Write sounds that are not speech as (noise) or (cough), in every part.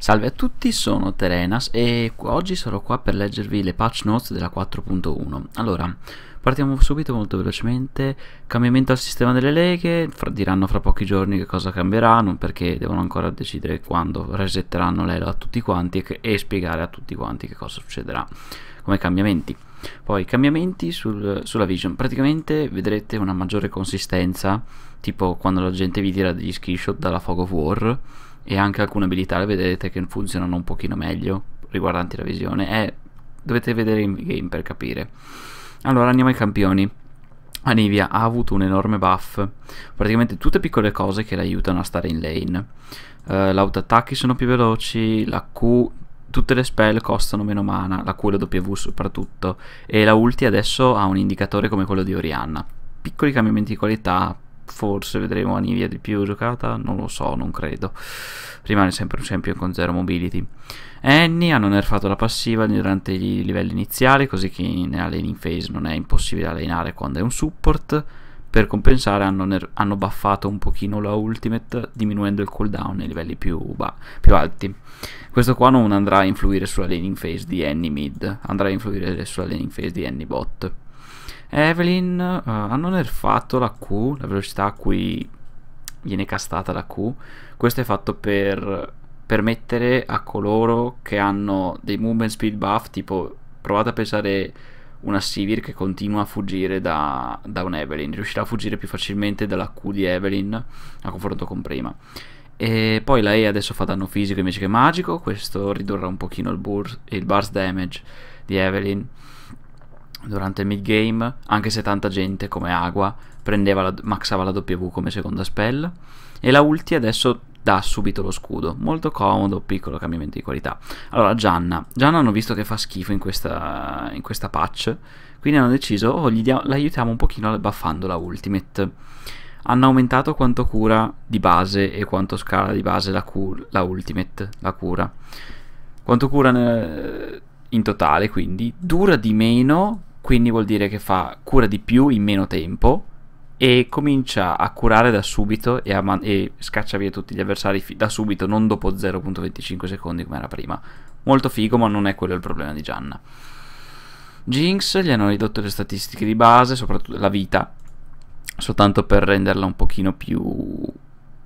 Salve a tutti, sono Terenas e oggi sarò qua per leggervi le patch notes della 4.1. Allora, partiamo subito molto velocemente. Cambiamento al sistema delle leghe, fra, diranno fra pochi giorni che cosa cambierà, non perché devono ancora decidere quando resetteranno l'elo a tutti quanti e, e spiegare a tutti quanti che cosa succederà come cambiamenti. Poi cambiamenti sul, sulla vision, praticamente vedrete una maggiore consistenza, tipo quando la gente vi tira degli skillshot dalla Fog of War e anche alcune abilità le vedrete che funzionano un pochino meglio riguardanti la visione e dovete vedere in game per capire allora andiamo ai campioni Anivia ha avuto un enorme buff, praticamente tutte piccole cose che l'aiutano a stare in lane. Uh, eh, L'autoattacchi sono più veloci, la Q, tutte le spell costano meno mana, la Q e la W soprattutto, e la ulti adesso ha un indicatore come quello di Orianna. Piccoli cambiamenti di qualità, forse vedremo Anivia di più giocata, non lo so, non credo. Rimane sempre un champion con zero mobility. Annie hanno nerfato la passiva durante i livelli iniziali, così che nella laning phase non è impossibile allenare quando è un support. Per compensare hanno, hanno buffato un pochino la ultimate, diminuendo il cooldown nei livelli più, bah, più alti. Questo qua non andrà a influire sulla laning phase di Annie mid, andrà a influire sulla laning phase di Annie bot. Evelyn uh, hanno nerfato la Q, la velocità a cui viene castata la Q. Questo è fatto per permettere a coloro che hanno dei movement speed buff, tipo provate a pensare una Sivir che continua a fuggire da, da un Evelyn, riuscirà a fuggire più facilmente dalla Q di Evelyn a confronto con prima. E poi la E adesso fa danno fisico invece che magico, questo ridurrà un pochino il, bur- il burst damage di Evelyn durante il mid-game, anche se tanta gente come Agua prendeva la, maxava la W come seconda spell. E la ulti adesso dà subito lo scudo. Molto comodo, piccolo cambiamento di qualità. Allora, Gianna. Gianna hanno visto che fa schifo in questa, in questa patch, quindi hanno deciso, oh, gli diamo, l'aiutiamo un pochino buffando la ultimate. Hanno aumentato quanto cura di base e quanto scala di base la, la ultimate, la cura. Quanto cura eh, in totale, quindi dura di meno quindi vuol dire che fa cura di più in meno tempo e comincia a curare da subito e, man- e scaccia via tutti gli avversari fi- da subito, non dopo 0.25 secondi come era prima. Molto figo, ma non è quello il problema di Gianna. Jinx gli hanno ridotto le statistiche di base, soprattutto la vita, soltanto per renderla un pochino più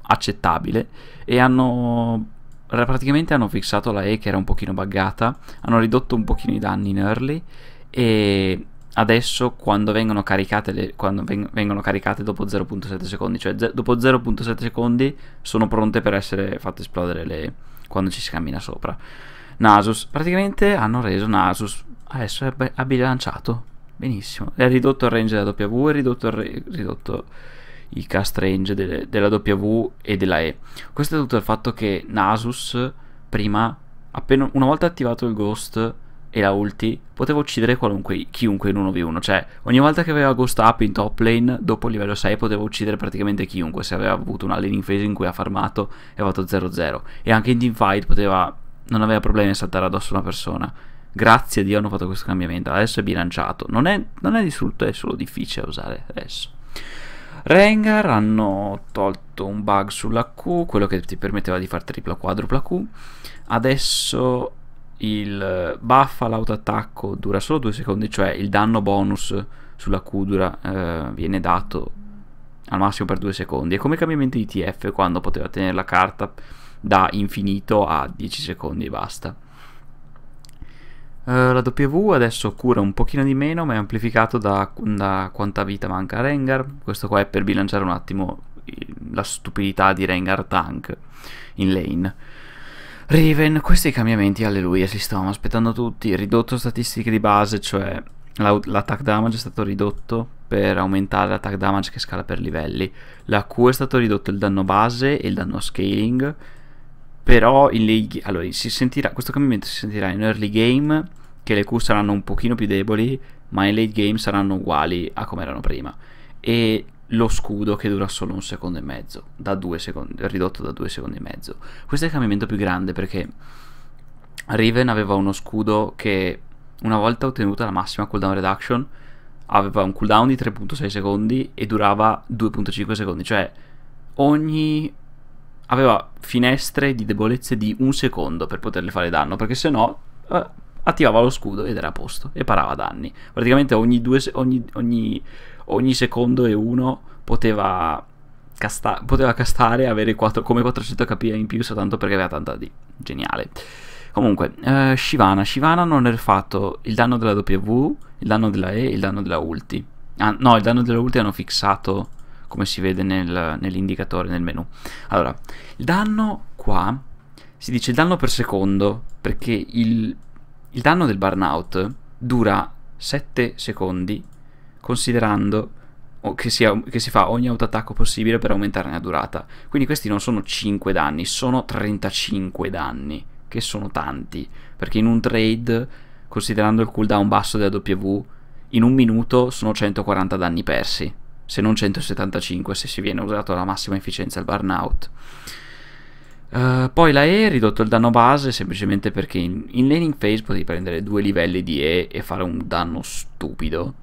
accettabile e hanno praticamente hanno fissato la E che era un pochino buggata, hanno ridotto un pochino i danni in early e adesso quando vengono caricate, le, quando vengono caricate dopo 0.7 secondi, cioè dopo 0.7 secondi sono pronte per essere fatte esplodere le, quando ci si cammina sopra. Nasus, praticamente hanno reso Nasus, adesso è, è bilanciato, benissimo, ha ridotto il range della W, ha ridotto il, ridotto il cast range delle, della W e della E. Questo è dovuto al fatto che Nasus prima, appena, una volta attivato il Ghost, e la ulti poteva uccidere chiunque in 1v1, cioè ogni volta che aveva Ghost Up in top lane dopo il livello 6 poteva uccidere praticamente chiunque se aveva avuto una lane in phase in cui ha farmato e ha fatto 0-0 e anche in teamfight poteva, non aveva problemi a saltare addosso una persona. Grazie a Dio hanno fatto questo cambiamento, adesso è bilanciato, non è, non è distrutto, è solo difficile da usare adesso. Rengar hanno tolto un bug sulla Q, quello che ti permetteva di fare tripla quadrupla Q, adesso il buff all'autoattacco dura solo 2 secondi, cioè il danno bonus sulla Q dura, eh, viene dato al massimo per 2 secondi. È come cambiamento di TF quando poteva tenere la carta da infinito a 10 secondi e basta. Uh, la W adesso cura un pochino di meno ma è amplificato da, da quanta vita manca a Rengar questo qua è per bilanciare un attimo eh, la stupidità di Rengar Tank in lane Riven, questi cambiamenti, alleluia, si stavano aspettando tutti. Ridotto statistiche di base, cioè l'attack damage è stato ridotto per aumentare l'attack damage che scala per livelli. La Q è stato ridotto il danno base e il danno scaling. Però il, allora, si sentirà, questo cambiamento si sentirà in early game, che le Q saranno un pochino più deboli, ma in late game saranno uguali a come erano prima. E lo scudo che dura solo un secondo e mezzo, da due secondi, ridotto da due secondi e mezzo. Questo è il cambiamento più grande perché Riven aveva uno scudo che una volta ottenuta la massima cooldown reduction aveva un cooldown di 3.6 secondi e durava 2.5 secondi, cioè ogni aveva finestre di debolezze di un secondo per poterle fare danno, perché se no eh, attivava lo scudo ed era a posto e parava danni. Praticamente ogni, due, ogni, ogni ogni secondo e uno poteva, casta- poteva castare e avere 4, come 400 HP in più soltanto perché aveva tanta D. Geniale. Comunque, eh, Shivana. Shivana non ha fatto il danno della W, il danno della E e il danno della ulti. Ah, no, il danno della ulti hanno fissato come si vede nel, nell'indicatore, nel menu. Allora, il danno qua si dice il danno per secondo perché il, il danno del burnout dura 7 secondi considerando che, sia, che, si fa ogni autoattacco possibile per aumentarne la durata. Quindi questi non sono 5 danni, sono 35 danni, che sono tanti, perché in un trade, considerando il cooldown basso della W, in un minuto sono 140 danni persi, se non 175 se si viene usato alla massima efficienza il burnout. Uh, poi la E ridotto il danno base semplicemente perché in, in laning phase potevi prendere due livelli di E e fare un danno stupido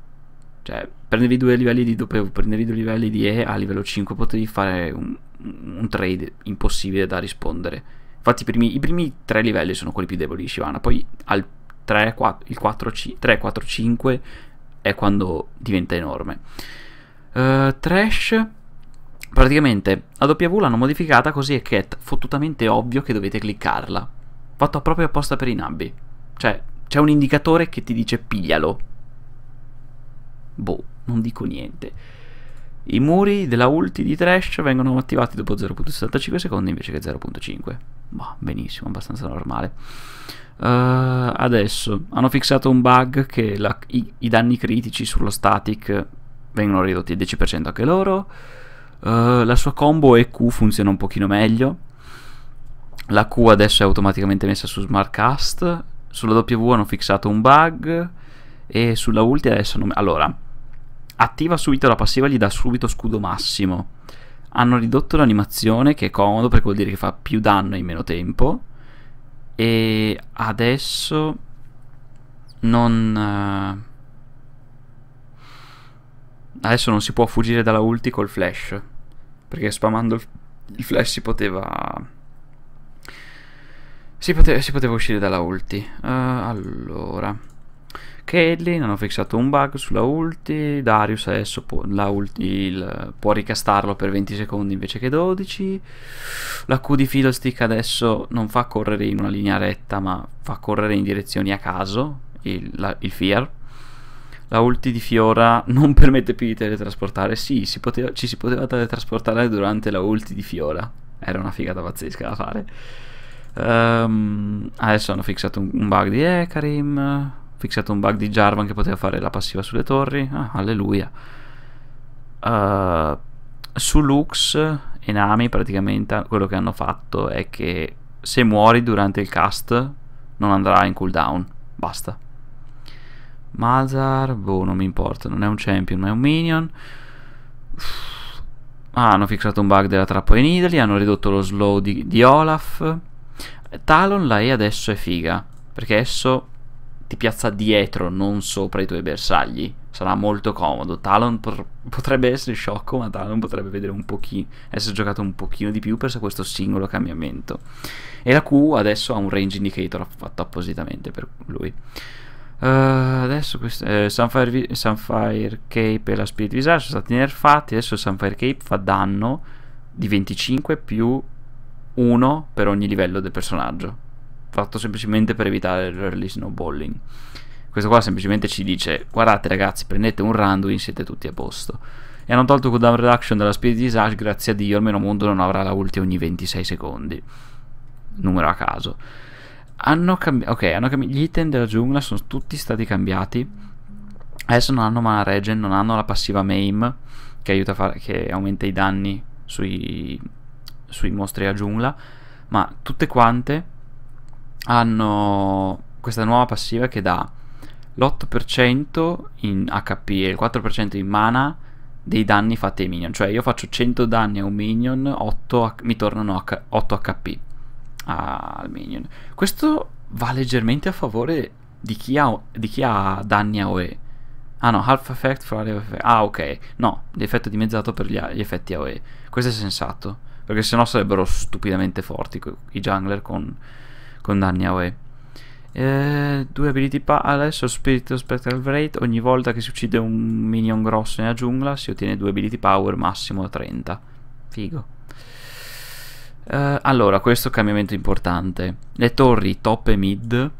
cioè, prendevi due livelli di W, prendevi due livelli di E, a livello 5 potevi fare un, un trade impossibile da rispondere. Infatti i primi, i primi, tre livelli sono quelli più deboli di Shivana, poi al 3, 4, il 4, 3, 4 5 è quando diventa enorme. Uh, trash Praticamente la W l'hanno modificata così che è fottutamente ovvio che dovete cliccarla. Fatto proprio apposta per i nabbi. Cioè, c'è un indicatore che ti dice piglialo boh, non dico niente. I muri della ulti di Trash vengono attivati dopo 0.65 secondi invece che 0.5. Boh, benissimo, abbastanza normale. Uh, adesso hanno fissato un bug che la, i, i, danni critici sullo static vengono ridotti al 10% anche loro. Uh, la sua combo EQ funziona un pochino meglio. La Q adesso è automaticamente messa su Smart Cast. Sulla W hanno fissato un bug. E sulla ulti adesso non... Allora, attiva subito la passiva gli dà subito scudo massimo. Hanno ridotto l'animazione che è comodo perché vuol dire che fa più danno in meno tempo. E adesso non... Eh, adesso non si può fuggire dalla ulti col flash. Perché spammando il flash si poteva... Si poteva, si poteva uscire dalla ulti. Uh, allora... Kelly, non ho fissato un bug sulla ulti, Darius adesso può, ulti, il, può, ricastarlo per 20 secondi invece che 12, la Q di Fiddlestick adesso non fa correre in una linea retta ma fa correre in direzioni a caso il, la, il Fear, la ulti di Fiora (laughs) non permette più di teletrasportare, sì, si poteva, ci si poteva teletrasportare durante la ulti di Fiora, era una figata pazzesca da fare. Um, adesso hanno fissato un bug di Ekarim fixato un bug di Jarvan che poteva fare la passiva sulle torri, ah, alleluia. Uh, su Lux e Nami praticamente quello che hanno fatto è che se muori durante il cast non andrà in cooldown, basta. Mazar, boh, non mi importa, non è un champion ma è un minion. Uff. Ah, hanno fixato un bug della trappola in Italy, hanno ridotto lo slow di, di Olaf. Talon la E adesso è figa, perché adesso ti piazza dietro, non sopra i tuoi bersagli. Sarà molto comodo. Talon potrebbe essere sciocco, ma Talon potrebbe vedere un pochino, essere giocato un pochino di più per questo singolo cambiamento. E la Q adesso ha un range indicator fatto appositamente per lui. Uh, adesso questo, eh, Sunfire, Sunfire, Cape e la Spirit Visage sono stati nerfati. Adesso Sunfire Cape fa danno di 25 più 1 per ogni livello del personaggio fatto semplicemente per evitare l'early snowballing. Questo qua semplicemente ci dice guardate ragazzi prendete un Randuin siete tutti a posto. E hanno tolto cooldown reduction dalla speed di Sash, grazie a Dio almeno Mondo non avrà la ulti ogni 26 secondi. Numero a caso. Hanno cambiato, ok, hanno cambi gli item della giungla sono tutti stati cambiati. Adesso non hanno mana regen, non hanno la passiva maim che, aiuta a fare, che aumenta i danni sui, sui mostri a giungla, ma tutte quante hanno questa nuova passiva che dà l'8% in HP e il 4% in mana dei danni fatti ai minion. Cioè io faccio 100 danni a un minion, 8, mi tornano 8 HP al minion. Questo va leggermente a favore di chi ha, di chi ha danni AOE. Ah no, half effect fra le effect. Ah ok, no, l'effetto dimezzato per gli, gli effetti AOE. Questo è sensato, perché sennò sarebbero stupidamente forti i jungler con con Darniaway. Eh, due ability Palace, Spirito Spectral Wraith, ogni volta che si uccide un minion grosso nella giungla si ottiene due ability power, massimo 30. Figo. Eh, allora, questo cambiamento importante. Le torri top e mid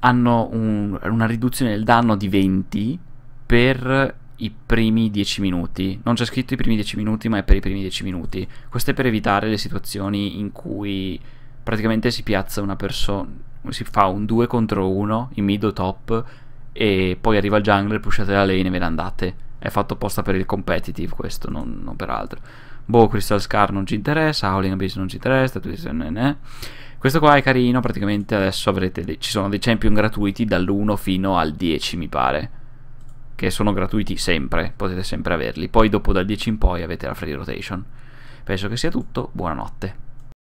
hanno un, una riduzione del danno di 20 per i primi 10 minuti. Non c'è scritto i primi 10 minuti, ma è per i primi 10 minuti. Questo è per evitare le situazioni in cui praticamente si piazza una persona, si fa un 2 contro 1 in mid o top e poi arriva il jungler, pushate la lane e ve ne andate. È fatto apposta per il competitive questo, non, non per altro. Boh, Crystal Scar non ci interessa, Howling Abyss non ci interessa, questo qua è carino, praticamente adesso avrete dei, ci sono dei champion gratuiti dall'1 fino al 10 mi pare, che sono gratuiti sempre, potete sempre averli, poi dopo dal 10 in poi avete la free rotation. Penso che sia tutto, buonanotte.